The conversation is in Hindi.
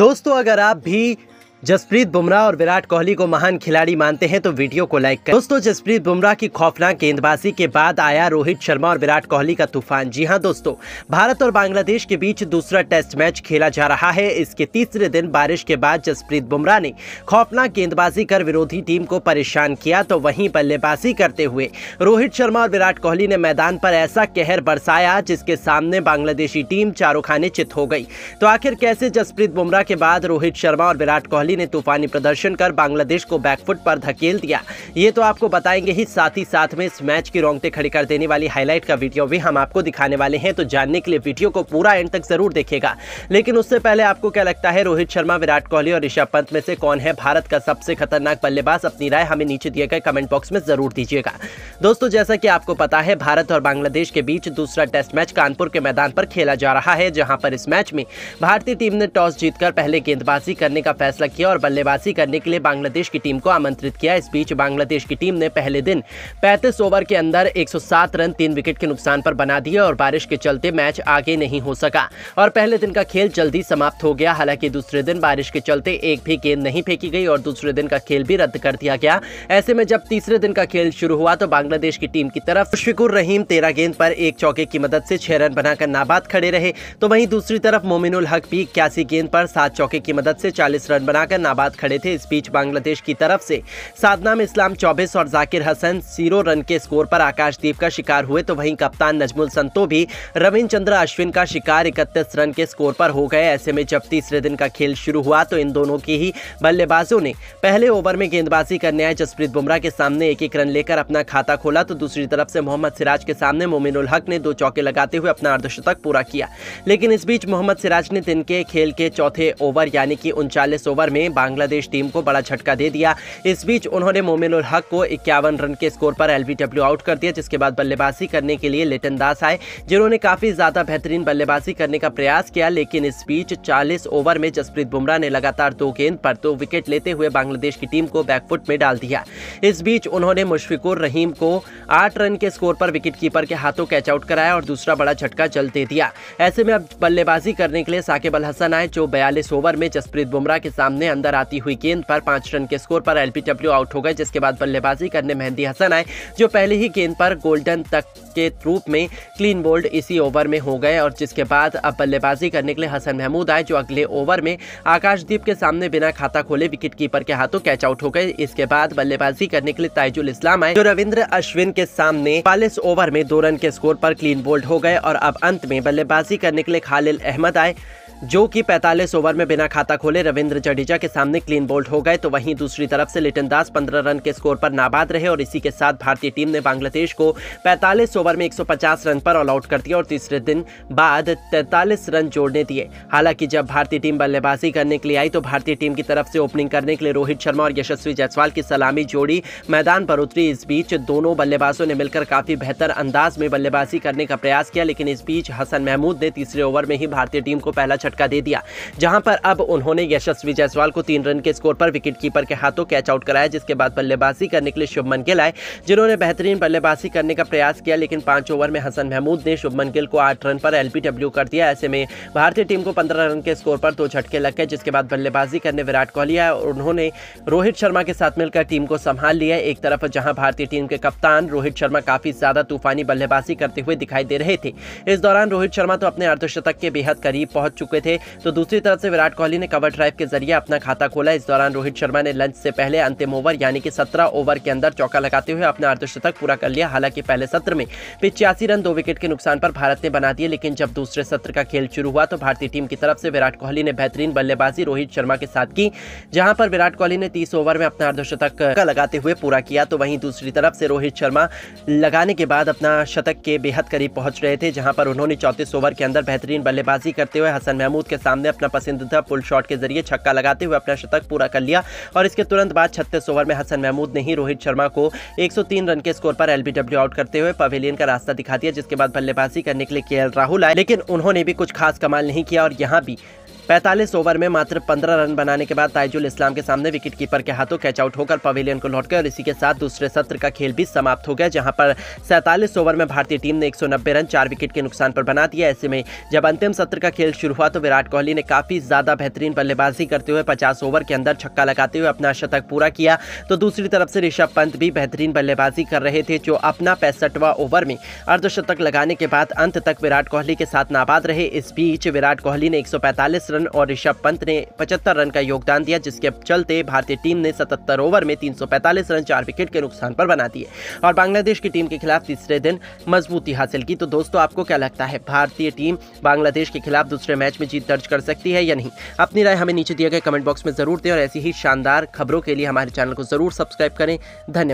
दोस्तों अगर आप भी जसप्रीत बुमराह और विराट कोहली को महान खिलाड़ी मानते हैं तो वीडियो को लाइक करें दोस्तों जसप्रीत बुमराह की खौफनाक गेंदबाजी के बाद आया रोहित शर्मा और विराट कोहली का तूफान जी हां दोस्तों भारत और बांग्लादेश के बीच दूसरा टेस्ट मैच खेला जा रहा है इसके तीसरे दिन बारिश के बाद जसप्रीत बुमराह ने खौफनाक गेंदबाजी कर विरोधी टीम को परेशान किया तो वही बल्लेबाजी करते हुए रोहित शर्मा और विराट कोहली ने मैदान पर ऐसा कहर बरसाया जिसके सामने बांग्लादेशी टीम चारों खाने चित हो गई तो आखिर कैसे जसप्रीत बुमराह के बाद रोहित शर्मा और विराट कोहली वाली ने तूफानी प्रदर्शन कर बांग्लादेश को बैकफुट पर धकेल दिया ये तो आपको बताएंगे ही साथ ही साथ में इस मैच की रोंगटे खड़ी कर देने वाली हाईलाइट का वीडियो भी हम आपको दिखाने वाले हैं तो जानने के लिए वीडियो को पूरा एंड तक जरूर देखेगा लेकिन उससे पहले आपको क्या लगता है रोहित शर्मा विराट कोहली और ऋषभ पंत में से कौन है भारत का सबसे खतरनाक बल्लेबाज अपनी राय हमें नीचे दिए गए कमेंट बॉक्स में जरूर दीजिएगा दोस्तों जैसा कि आपको पता है भारत और बांग्लादेश के बीच दूसरा टेस्ट मैच कानपुर के मैदान पर खेला जा रहा है जहां पर इस मैच में भारतीय टीम ने टॉस जीतकर पहले गेंदबाजी करने का फैसला किया किया और बल्लेबाजी करने के लिए बांग्लादेश की टीम को आमंत्रित किया इस बीच बांग्लादेश की टीम ने पहले दिन पैंतीस ओवर के अंदर एक रन तीन विकेट के नुकसान पर बना दिए और बारिश के चलते मैच आगे नहीं हो सका और पहले दिन का खेल जल्दी समाप्त हो गया हालांकि दूसरे दिन बारिश के चलते एक भी गेंद नहीं फेंकी गई और दूसरे दिन का खेल भी रद्द कर दिया गया ऐसे में जब तीसरे दिन का खेल शुरू हुआ तो बांग्लादेश की टीम की तरफ शिकुर रहीम तेरह गेंद पर एक चौके की मदद से छह रन बनाकर नाबाद खड़े रहे तो वहीं दूसरी तरफ मोमिनुल हक भी इक्यासी गेंद पर सात चौके की मदद से चालीस रन बनाकर कर नाबाद खड़े थे इस बीच बांग्लादेश की तरफ से सादनाम इस्लाम चौबीस और जाकिर हसन सीरो रन के स्कोर पर आकाशदीप का शिकार हुए तो वहीं कप्तान नजमुल संतो भी रविंद्र अश्विन का शिकार इकतीस रन के स्कोर पर हो गए ऐसे में जब तीसरे दिन का खेल शुरू हुआ तो इन दोनों की ही बल्लेबाजों ने पहले ओवर में गेंदबाजी करने आए जसप्रीत बुमराह के सामने एक एक रन लेकर अपना खाता खोला तो दूसरी तरफ से मोहम्मद सिराज के सामने मोमिनुल हक ने दो चौके लगाते हुए अपना अर्धशतक पूरा किया लेकिन इस बीच मोहम्मद सिराज ने दिन के खेल के चौथे ओवर यानी कि उनचालीस ओवर में ने बांग्लादेश टीम को बड़ा झटका दे दिया इस बीच उन्होंने मोमिनुल हक को इक्यावन रन के स्कोर पर एलबीडब्ल्यू आउट कर दिया जिसके बाद बल्लेबाजी करने के लिए लेटन दास आए जिन्होंने काफी ज्यादा बेहतरीन बल्लेबाजी करने का प्रयास किया लेकिन इस बीच चालीस ओवर में जसप्रीत बुमराह ने लगातार दो गेंद पर दो विकेट लेते हुए बांग्लादेश की टीम को बैकफुट में डाल दिया इस बीच उन्होंने मुशफिकुर रहीम को आठ रन के स्कोर पर विकेट कीपर के हाथों कैच आउट कराया और दूसरा बड़ा झटका जल दे दिया ऐसे में अब बल्लेबाजी करने के लिए साकेब अल हसन आए जो बयालीस ओवर में जसप्रीत बुमराह के सामने अंदर आती हुई गेंद पर पांच रन के स्कोर पर एलपीडब्ल्यू आउट हो गए जिसके बाद बल्लेबाजी करने मेहंदी हसन आए जो पहले ही गेंद पर गोल्डन तक के रूप में क्लीन बोल्ड इसी ओवर में हो गए और जिसके बाद अब बल्लेबाजी करने के लिए हसन महमूद आए जो अगले ओवर में आकाशदीप के सामने बिना खाता खोले विकेट कीपर के हाथों कैच आउट हो गए इसके बाद बल्लेबाजी करने के लिए ताइजुल इस्लाम आए जो रविंद्र अश्विन के सामने चालीस ओवर में दो रन के स्कोर पर क्लीन बोल्ड हो गए और अब अंत में बल्लेबाजी करने के लिए खालिल अहमद आए जो कि 45 ओवर में बिना खाता खोले रविंद्र जडेजा के सामने क्लीन बोल्ड हो गए तो वहीं दूसरी तरफ से लिटन दास 15 रन के स्कोर पर नाबाद रहे और इसी के साथ भारतीय टीम ने बांग्लादेश को 45 ओवर में 150 रन पर ऑल आउट कर दिया और तीसरे दिन बाद तैतालीस रन जोड़ने दिए हालांकि जब भारतीय टीम बल्लेबाजी करने के लिए आई तो भारतीय टीम की तरफ से ओपनिंग करने के लिए रोहित शर्मा और यशस्वी जायसवाल की सलामी जोड़ी मैदान पर उतरी इस बीच दोनों बल्लेबाजों ने मिलकर काफी बेहतर अंदाज में बल्लेबाजी करने का प्रयास किया लेकिन इस बीच हसन महमूद ने तीसरे ओवर में ही भारतीय टीम को पहला झटका दे दिया जहां पर अब उन्होंने यशस्वी जायसवाल को तीन रन के स्कोर पर कीपर के हाथों कैच आउट कराया जिसके बाद बल्लेबाजी करने के लिए शुभमन गिल आए जिन्होंने बेहतरीन बल्लेबाजी करने का प्रयास किया लेकिन पांच ओवर में हसन महमूद ने शुभमन गिल को आठ रन पर एलपीडब्ल्यू कर दिया ऐसे में भारतीय टीम को पंद्रह रन के स्कोर पर दो झटके लग गए जिसके बाद बल्लेबाजी करने विराट कोहली आए और उन्होंने रोहित शर्मा के साथ मिलकर टीम को संभाल लिया एक तरफ जहां भारतीय टीम के कप्तान रोहित शर्मा काफी ज्यादा तूफानी बल्लेबाजी करते हुए दिखाई दे रहे थे इस दौरान रोहित शर्मा तो अपने अर्धशतक के बेहद करीब पहुंच चुके हुए थे तो दूसरी तरफ से विराट कोहली ने कवर ड्राइव के जरिए अपना खाता खोला इस दौरान रोहित शर्मा ने लंच से पहले अंतिम ओवर यानी कि सत्रह ओवर के अंदर चौका लगाते हुए अपना अर्धशतक पूरा कर लिया हालांकि पहले सत्र में पिचासी रन दो विकेट के नुकसान पर भारत ने बना दिए लेकिन जब दूसरे सत्र का खेल शुरू हुआ तो भारतीय टीम की तरफ से विराट कोहली ने बेहतरीन बल्लेबाजी रोहित शर्मा के साथ की जहां पर विराट कोहली ने तीस ओवर में अपना अर्धशतक का लगाते हुए पूरा किया तो वहीं दूसरी तरफ से रोहित शर्मा लगाने के बाद अपना शतक के बेहद करीब पहुंच रहे थे जहां पर उन्होंने चौंतीस ओवर के अंदर बेहतरीन बल्लेबाजी करते हुए हसन महमूद महमूद के सामने अपना पसंदीदा पुल शॉट के जरिए छक्का लगाते हुए अपना शतक पूरा कर लिया और इसके तुरंत बाद छत्तीस ओवर में हसन महमूद ने ही रोहित शर्मा को एक रन के स्कोर पर एलबीडब्ल्यू आउट करते हुए पवेलियन का रास्ता दिखा दिया जिसके बाद बल्लेबाजी करने के लिए के राहुल आए लेकिन उन्होंने भी कुछ खास कमाल नहीं किया और यहाँ भी पैंतालीस ओवर में मात्र 15 रन बनाने के बाद ताइजुल इस्लाम के सामने विकेट कीपर के हाथों कैच आउट होकर पवेलियन को लौट गए और इसी के साथ दूसरे सत्र का खेल भी समाप्त हो गया जहां पर सैंतालीस ओवर में भारतीय टीम ने 190 रन चार विकेट के नुकसान पर बना दिया ऐसे में जब अंतिम सत्र का खेल शुरू हुआ तो विराट कोहली ने काफ़ी ज़्यादा बेहतरीन बल्लेबाजी करते हुए पचास ओवर के अंदर छक्का लगाते हुए अपना शतक पूरा किया तो दूसरी तरफ से ऋषभ पंत भी बेहतरीन बल्लेबाजी कर रहे थे जो अपना पैंसठवा ओवर में अर्धशतक लगाने के बाद अंत तक विराट कोहली के साथ नाबाद रहे इस बीच विराट कोहली ने एक रन रन और ऋषभ पंत ने 75 रन का योगदान दिया जिसके चलते भारतीय टीम ने 77 ओवर में 345 रन चार विकेट के नुकसान पर बना दिए और बांग्लादेश की टीम के खिलाफ तीसरे दिन मजबूती हासिल की तो दोस्तों आपको क्या लगता है भारतीय टीम बांग्लादेश के खिलाफ दूसरे मैच में जीत दर्ज कर सकती है या नहीं अपनी राय हमें नीचे दिए गए कमेंट बॉक्स में जरूर दें और ऐसी ही शानदार खबरों के लिए हमारे चैनल को जरूर सब्सक्राइब करें धन्यवाद